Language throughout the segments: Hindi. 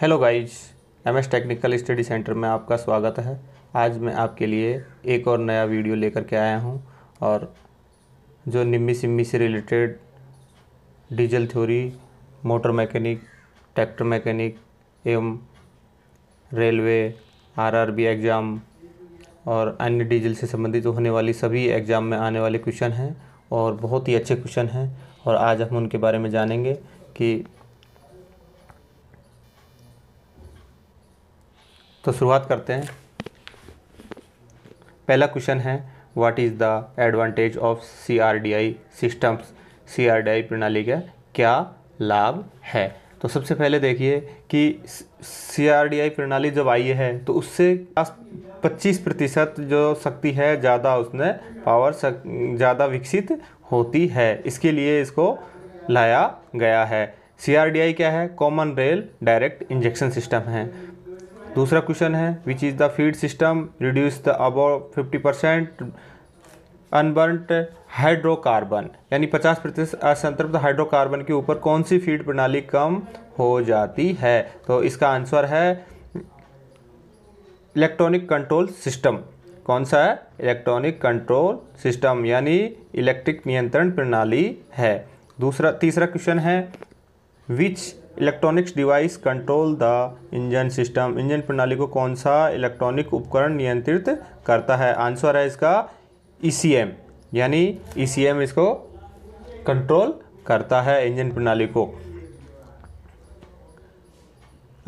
hello guys MS technical study centre में आपका स्वागत है आज मैं आपके लिए एक और नया वीडियो लेकर के आया हूं और जो निम्मी सिम्मी से related diesel theory motor mechanic tractor mechanic एवं रेलवे आरआरबी एग्ज़ाम और अन्य डीजल से संबंधित होने वाली सभी एग्ज़ाम में आने वाले क्वेश्चन हैं और बहुत ही अच्छे क्वेश्चन हैं और आज हम उनके बारे में जानेंगे कि तो शुरुआत करते हैं पहला क्वेश्चन है what is the advantage of C R D I systems C R D I प्रणाली का क्या लाभ है तो सबसे पहले देखिए कि सी आर डी आई प्रणाली जब आई है तो उससे पच्चीस प्रतिशत जो शक्ति है ज़्यादा उसने पावर ज़्यादा विकसित होती है इसके लिए इसको लाया गया है सी क्या है common rail direct injection system है दूसरा क्वेश्चन है which is the feed system reduce the about fifty percent unburnt hydrocarbon यानी 50 प्रतिशत असंतृप्त हाइड्रोकार्बन के ऊपर कौन सी फीड प्रणाली कम हो जाती है तो इसका आंसर है इलेक्ट्रॉनिक कंट्रोल सिस्टम कौन सा है इलेक्ट्रॉनिक कंट्रोल सिस्टम यानी इलेक्ट्रिक नियंत्रण प्रणाली है दूसरा तीसरा क्वेश्चन है which electronics device control the engine system engine प्रणाली को कौन सा इलेक्ट्रॉनिक उपकरण नियंत्रित करता है आंसर है इसका ई यानी ई इसको कंट्रोल करता है इंजन प्रणाली को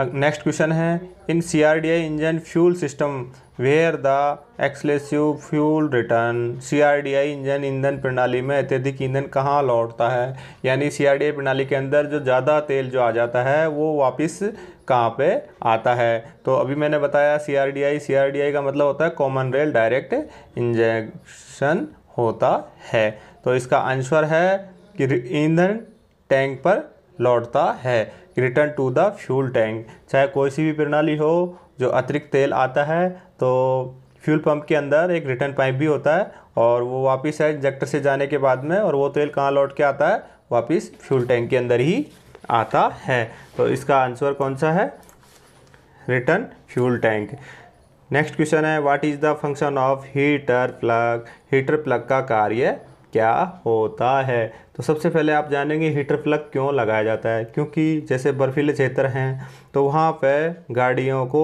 नेक्स्ट क्वेश्चन है in C R D I engine fuel system where the excessive fuel return CRDI engine ईंधन प्रणाली में अत्यधिक ईंधन कहाँ लौटता है यानी सीआरडीआई प्रणाली के अंदर जो ज़्यादा तेल जो आ जाता है वो वापस कहाँ पे आता है तो अभी मैंने बताया सीआरडीआई सीआरडीआई का मतलब होता है कॉमन रेल डायरेक्ट इंजेक्शन होता है तो इसका आंसर है कि ईंधन टैंक पर लौटता है return to the fuel tank चाहे कोई सी भी प्रणाली हो जो अतिरिक्त तेल आता है तो फ्यूल पंप के अंदर एक रिटर्न पाइप भी होता है और वो वापस है जक्टर से जाने के बाद में और वो तेल कहाँ लौट के आता है वापस फ्यूल टैंक के अंदर ही आता है तो इसका आंसर कौन सा है return fuel tank next question है what is the function of heater plug heater plug का कार्य क्या होता है तो सबसे पहले आप जानेंगे हीटर प्लग क्यों लगाया जाता है क्योंकि जैसे बर्फीले क्षेत्र हैं तो वहाँ पर गाड़ियों को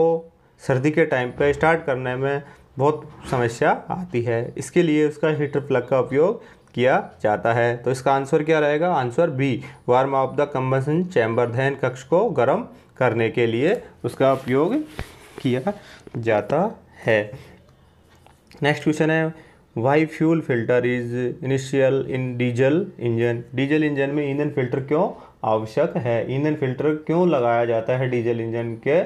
सर्दी के टाइम पर स्टार्ट करने में बहुत समस्या आती है इसके लिए उसका हीटर प्लग का उपयोग किया जाता है तो इसका आंसर क्या रहेगा answer B warm of the combustion chamber दहन कक्ष को गर्म करने के लिए उसका उपयोग किया जाता है नेक्स्ट क्वेश्चन है why fuel filter is initial in diesel engine diesel engine में ईंधन फिल्टर क्यों आवश्यक है ईंधन फिल्टर क्यों लगाया जाता है डीजल इंजन के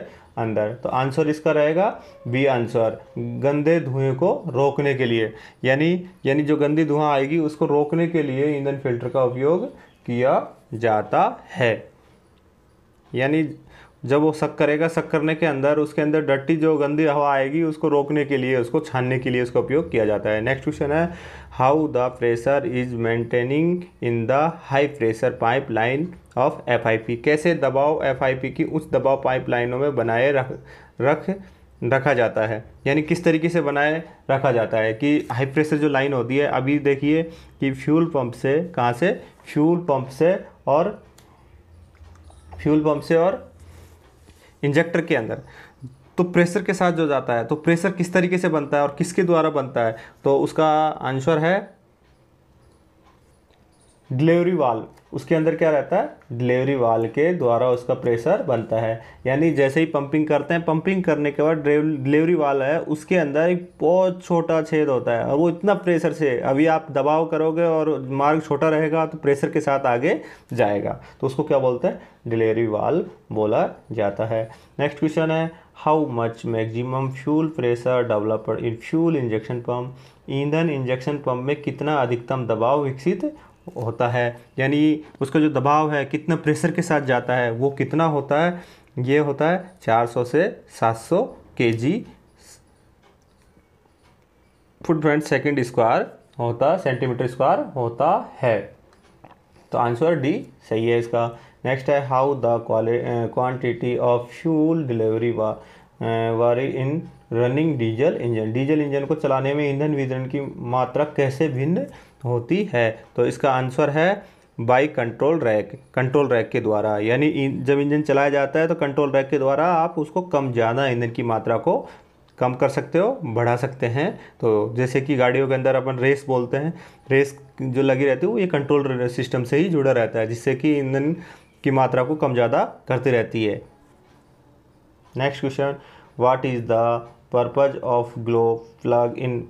अंदर तो आंसर इसका रहेगा बी आंसर गंदे धुएं को रोकने के लिए यानी यानी जो गंदी धुआं आएगी उसको रोकने के लिए ईंधन फिल्टर का उपयोग किया जाता है यानी जब वो सक करेगा सक करने के अंदर उसके अंदर डट्टी जो गंदी हवा आएगी उसको रोकने के लिए उसको छानने के लिए उसका उपयोग किया जाता है नेक्स्ट क्वेश्चन है how the pressure is maintaining in the high pressure pipe line of F I P कैसे दबाव एफ आई पी की उच्च दबाव पाइप लाइनों में बनाए रख रख रखा जाता है यानी किस तरीके से बनाए रखा जाता है कि हाई प्रेशर जो लाइन होती है अभी देखिए कि फ्यूल पंप से कहाँ से फ्यूल पंप से और फ्यूल पंप से और इंजेक्टर के अंदर तो प्रेशर के साथ जो जाता है तो प्रेशर किस तरीके से बनता है और किसके द्वारा बनता है तो उसका आंसर है डिलीवरी वाल उसके अंदर क्या रहता है डिलीवरी वाल के द्वारा उसका प्रेशर बनता है यानी जैसे ही पंपिंग करते हैं पंपिंग करने के बाद डिलीवरी वाल है उसके अंदर एक बहुत छोटा छेद होता है और वो इतना प्रेशर से अभी आप दबाव करोगे और मार्ग छोटा रहेगा तो प्रेशर के साथ आगे जाएगा तो उसको क्या बोलते हैं डिलीवरी वाल बोला जाता है नेक्स्ट क्वेश्चन है how much maximum fuel pressure developed in fuel injection pump ईंधन इंजेक्शन पम्प में कितना अधिकतम दबाव विकसित होता है यानी उसका जो दबाव है कितना प्रेशर के साथ जाता है वो कितना होता है ये होता है 400 से 700 सौ K G foot front second square होता सेंटीमीटर स्क्वायर होता है तो आंसर डी सही है इसका नेक्स्ट है how the quantity of fuel delivery vary in running diesel engine diesel engine को चलाने में ईंधन वितरण की मात्रा कैसे भिन्न होती है तो इसका आंसर है by control rack control rack के द्वारा यानी जब इंजन चलाया जाता है तो कंट्रोल रैक के द्वारा आप उसको कम ज़्यादा ईंधन की मात्रा को कम कर सकते हो बढ़ा सकते हैं तो जैसे कि गाड़ियों के अंदर अपन रेस बोलते हैं रेस जो लगी रहती है वो ये कंट्रोल सिस्टम से ही जुड़ा रहता है जिससे कि ईंधन की मात्रा को कम ज़्यादा करती रहती है next question what is the purpose of glow plug in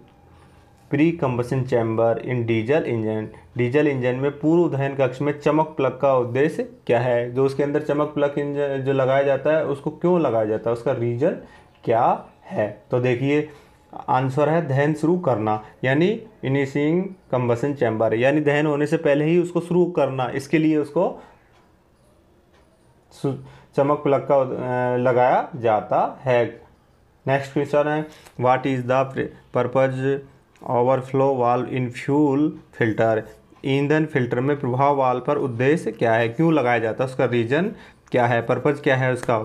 pre combustion chamber in diesel engine diesel engine में पूर्व दहन कक्ष में चमक प्लग का उद्देश्य क्या है जो उसके अंदर चमक प्लग इंजन जो लगाया जाता है उसको क्यों लगाया जाता है उसका रीजन क्या है तो देखिए आंसर है दहन शुरू करना यानी इनिशिंग कम्बसन चैम्बर यानी दहन होने से पहले ही उसको शुरू करना इसके लिए उसको चमक प्लग का लगाया जाता है नेक्स्ट क्वेश्चन है what is the purpose overflow valve in fuel filter ईंधन फिल्टर में प्रभाव वाल पर उद्देश्य क्या है क्यों लगाया जाता है उसका रीजन क्या है पर्पज़ क्या है उसका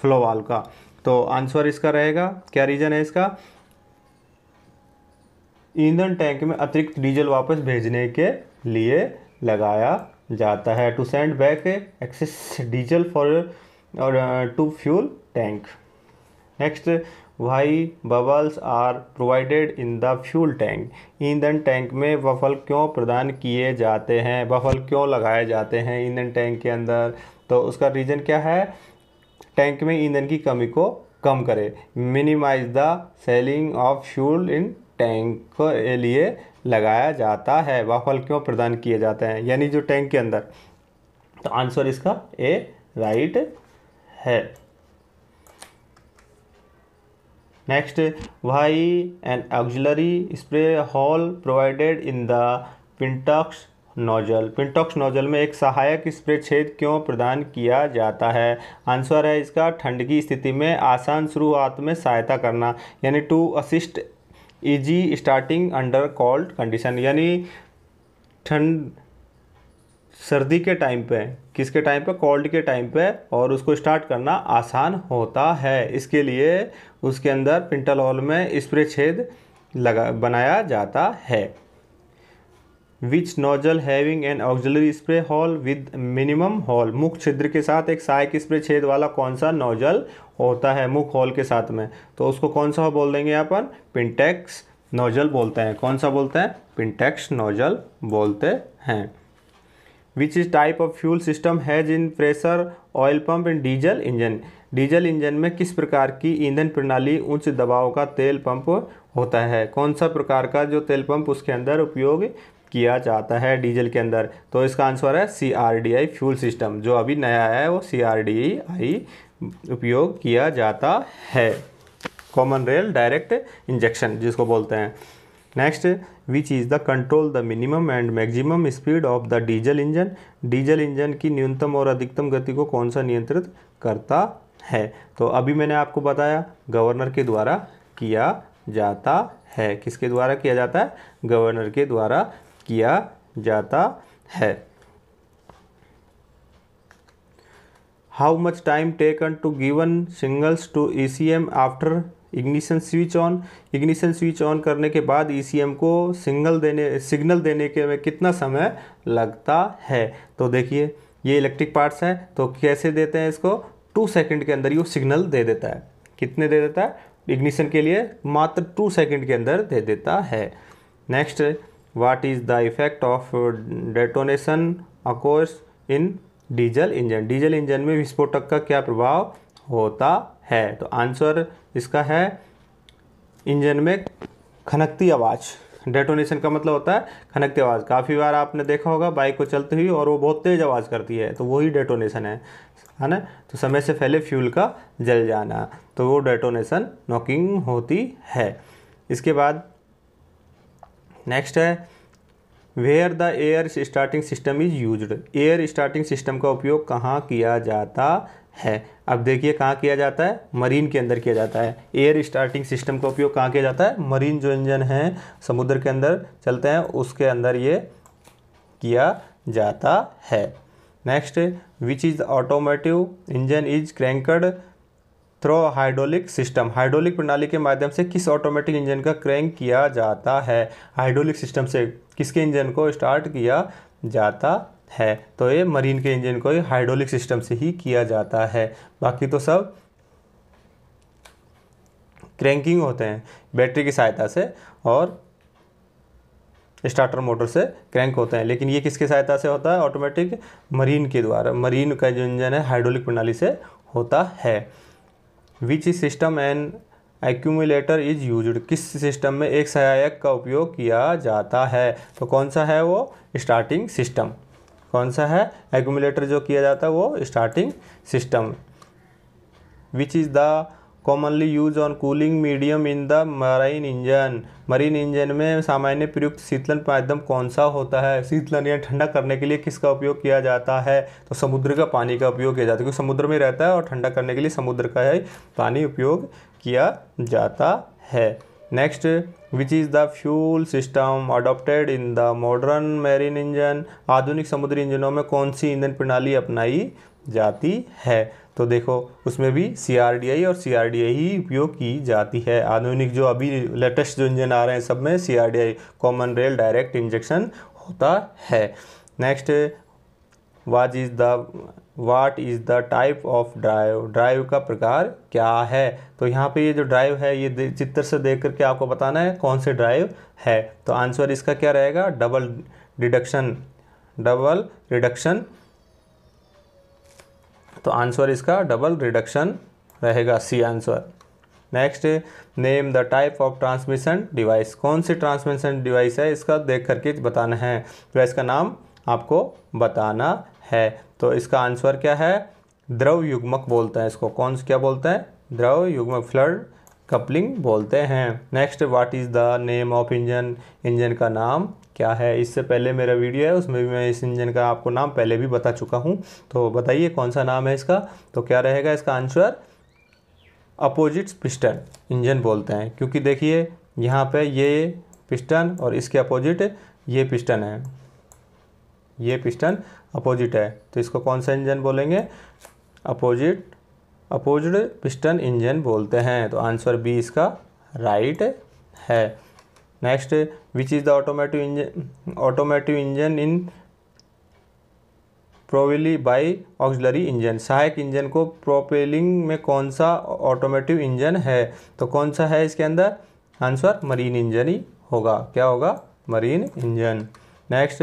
फ्लो वाल का तो आंसर इसका रहेगा क्या रीजन है इसका ईंधन टैंक में अतिरिक्त डीजल वापस भेजने के लिए लगाया जाता है to send back excess diesel for और to fuel tank next why bubbles are provided in the fuel tank ईंधन टैंक में बफल क्यों प्रदान किए जाते हैं बफल क्यों लगाए जाते हैं ईंधन टैंक के अंदर तो उसका रीज़न क्या है टैंक में ईंधन की कमी को कम करे minimise the selling of fuel in tank के लिए लगाया जाता है वफल क्यों प्रदान किए जाते हैं यानी जो टैंक के अंदर तो आंसर इसका ए राइट है next why an auxiliary spray hole provided in the pintaux nozzle pintaux nozzle में एक सहायक स्प्रे छेद क्यों प्रदान किया जाता है आंसर है इसका ठंड की स्थिति में आसान शुरुआत में सहायता करना यानी to assist easy starting under cold condition यानी ठंड सर्दी के टाइम पे किसके टाइम पे कोल्ड के टाइम पे और उसको स्टार्ट करना आसान होता है इसके लिए उसके अंदर पिंटल हॉल में स्प्रे छेद लगा बनाया जाता है which nozzle having an auxiliary spray hole with minimum hole मुख छिद्र के साथ एक सहायक स्प्रे छेद वाला कौन सा नोजल होता है मुख हॉल के साथ में तो उसको कौन सा बोल देंगे अपन पिंटेक्स नोजल बोलते हैं कौन सा बोलते हैं पिंटेक्स नोजल बोलते हैं which is type of fuel system has in pressure oil pump and diesel engine diesel engine में किस प्रकार की ईंधन प्रणाली उच्च दबाव का तेल पंप होता है कौन सा प्रकार का जो तेल पंप उसके अंदर उपयोग किया जाता है डीजल के अंदर तो इसका आंसर है C R D I fuel system जो अभी नया है वो सी आर डी आई उपयोग किया जाता है कॉमन रेल डायरेक्ट इंजेक्शन जिसको बोलते हैं next which is the control the minimum and maximum speed of the diesel engine diesel engine की न्यूनतम और अधिकतम गति को कौन सा नियंत्रित करता है तो अभी मैंने आपको बताया गवर्नर के द्वारा किया जाता है किसके द्वारा किया जाता है गवर्नर के द्वारा किया जाता है how much time taken to given singles to E C M after ignition switch on ignition switch on करने के बाद ईसीएम e को सिग्नल देने सिग्नल देने के में कितना समय लगता है तो देखिए ये इलेक्ट्रिक पार्ट्स हैं तो कैसे देते हैं इसको टू सेकंड के अंदर ये सिग्नल दे देता है कितने दे देता है इग्निशन के लिए मात्र टू सेकंड के अंदर दे देता है next what is the effect of detonation occurs in diesel engine diesel engine में विस्फोटक का क्या प्रभाव होता है तो आंसर इसका है इंजन में खनकती आवाज़ डेटोनेशन का मतलब होता है खनकती आवाज़ काफ़ी बार आपने देखा होगा बाइक को चलती हुई और वो बहुत तेज़ आवाज़ करती है तो वही डेटोनेशन है है ना तो समय से पहले फ्यूल का जल जाना तो वो डेटोनेशन नॉकिंग होती है इसके बाद नेक्स्ट है where the air starting system is use air starting system का उपयोग कहाँ किया जाता है अब देखिए कहाँ किया जाता है मरीन के अंदर किया जाता है एयर स्टार्टिंग सिस्टम का उपयोग कहाँ किया जाता है मरीन जो इंजन है समुद्र के अंदर चलते हैं उसके अंदर ये किया जाता है next which is automotive engine is cranked through hydraulic system hydraulic प्रणाली के माध्यम से किस ऑटोमेटिक इंजन का क्रैंक किया जाता है हाइड्रोलिक सिस्टम से किसके इंजन को स्टार्ट किया जाता है तो ये मरीन के इंजन को हाइड्रोलिक सिस्टम से ही किया जाता है बाकी तो सब क्रैंकिंग होते हैं बैटरी की सहायता से और स्टार्टर मोटर से क्रैंक होते हैं लेकिन ये किसकी सहायता से होता है ऑटोमेटिक मरीन के द्वारा मरीन का जो इंजन है हाइड्रोलिक प्रणाली से होता है which is system and accumulator is use किस सिस्टम में एक सहायक का उपयोग किया जाता है तो कौन सा है वो स्टार्टिंग सिस्टम कौन सा है एगुमलेटर जो किया जाता है वो starting system which is the commonly use on cooling medium in the marine engine marine engine में सामान्य प्रयुक्त शीतलन माध्यम कौन सा होता है शीतलन या ठंडा करने के लिए किसका उपयोग किया जाता है तो समुद्र का पानी का उपयोग किया जाता है क्योंकि समुद्र में रहता है और ठंडा करने के लिए समुद्र का ही पानी उपयोग किया जाता है next which is the fuel system adopted in the modern marine engine आधुनिक समुद्री इंजनों में कौन सी ईंधन प्रणाली अपनाई जाती है तो देखो उसमें भी सी आर डी आई और सी आर डी आई ही उपयोग की जाती है आधुनिक जो अभी लेटेस्ट जो इंजन आ रहे हैं सब में C R D I common rail direct injection होता है next was is the what is the type of drive drive का प्रकार क्या है तो यहाँ पे ये जो ड्राइव है ये चित्र से देख करके आपको बताना है कौन से ड्राइव है तो आंसर इसका क्या रहेगा डबल डिडक्शन डबल रिडक्शन तो आंसर इसका डबल रिडक्शन रहेगा C answer next name the type of transmission device कौन सी ट्रांसमिशन डिवाइस है इसका देख करके बताना है तो इसका नाम आपको बताना है तो इसका आंसर क्या है द्रव युग्मक बोलते हैं इसको कौन क्या बोलते हैं द्रव युग्मक फ्लड कपलिंग बोलते हैं next what is the name of engine engine का नाम क्या है इससे पहले मेरा वीडियो है उसमें भी मैं इस इंजन का आपको नाम पहले भी बता चुका हूँ तो बताइए कौन सा नाम है इसका तो क्या रहेगा इसका आंसर अपोजिट पिस्टन इंजन बोलते हैं क्योंकि देखिए यहाँ पे ये पिस्टन और इसके अपोजिट ये पिस्टन है ये पिस्टन अपोजिट है तो इसको कौन सा इंजन बोलेंगे अपोजिट अपोजिट पिस्टन इंजन बोलते हैं तो आंसर बी इसका राइट है next which is the automotive engine automotive engine in प्रोवेली बाई ऑक्सलरी इंजन सहायक इंजन को प्रोपेलिंग में कौन सा ऑटोमेटिव इंजन है तो कौन सा है इसके अंदर आंसर मरीन इंजन ही होगा क्या होगा marine engine next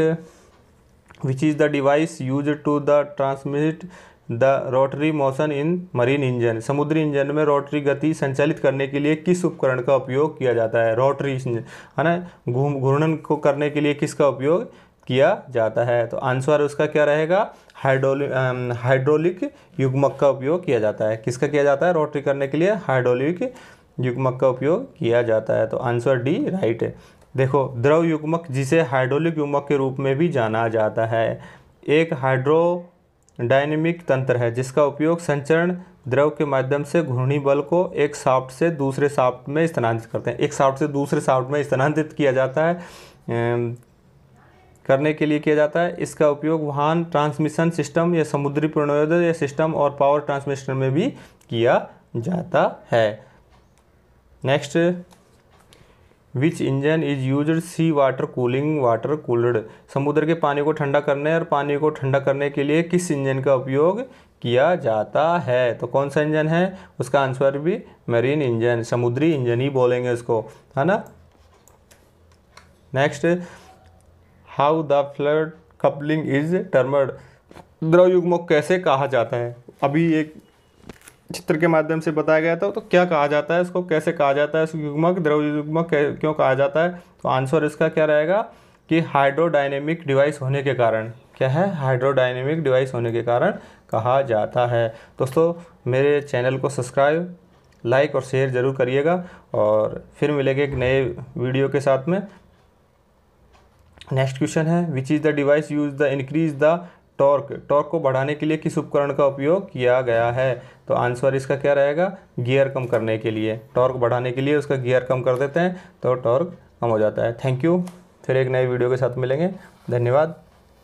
which is the device used to the transmit the rotary motion in marine engine समुद्री इंजन में रोटरी गति संचालित करने के लिए किस उपकरण का उपयोग किया जाता है रोटरी इंजन है ना घूम घूर्णन को करने के लिए किसका उपयोग किया जाता है तो आंसर उसका क्या रहेगा हाइड्रोलिक हाइड्रोलिक युग्मक का उपयोग किया जाता है किसका किया जाता है रोटरी करने के लिए हाइड्रोलिक युग्मक का उपयोग किया जाता है तो आंसर डी राइट है देखो द्रव युग्मक जिसे हाइड्रोलिक युग्मक के रूप में भी जाना जाता है एक हाइड्रो डायनेमिक तंत्र है जिसका उपयोग संचरण द्रव के माध्यम से घूर्णी बल को एक साफ्ट से दूसरे साफ्ट में स्थानांतरित करते हैं एक साफ्ट से दूसरे साफ्ट में स्थानांतरित किया जाता है करने के लिए किया जाता है इसका उपयोग वाहन ट्रांसमिशन सिस्टम या समुद्री प्रणोदय या सिस्टम और पावर ट्रांसमिशन में भी किया जाता है next which engine is use sea water cooling water cooled समुद्र के पानी को ठंडा करने और पानी को ठंडा करने के लिए किस इंजन का उपयोग किया जाता है तो कौन सा इंजन है उसका आंसर भी मरीन इंजन समुद्री इंजन ही बोलेंगे उसको है ना next how the fluid coupling is termed द्रव युग्म कैसे कहा जाता है अभी एक चित्र के माध्यम से बताया गया था तो क्या कहा जाता है इसको कैसे कहा जाता है युग्मक द्रव युग्मक क्यों कहा जाता है तो आंसर इसका क्या रहेगा कि हाइड्रोडाइनेमिक डिवाइस होने के कारण क्या है हाइड्रोडाइनेमिक डिवाइस होने के कारण कहा जाता है दोस्तों मेरे चैनल को सब्सक्राइब लाइक और शेयर ज़रूर करिएगा और फिर मिलेंगे एक नए वीडियो के साथ में नेक्स्ट क्वेश्चन है which is the device use the increase the torque torque को बढ़ाने के लिए किस उपकरण का उपयोग किया गया है तो आंसर इसका क्या रहेगा गियर कम करने के लिए टॉर्क बढ़ाने के लिए उसका गियर कम कर देते हैं तो टॉर्क कम हो जाता है थैंक यू फिर एक नए वीडियो के साथ मिलेंगे धन्यवाद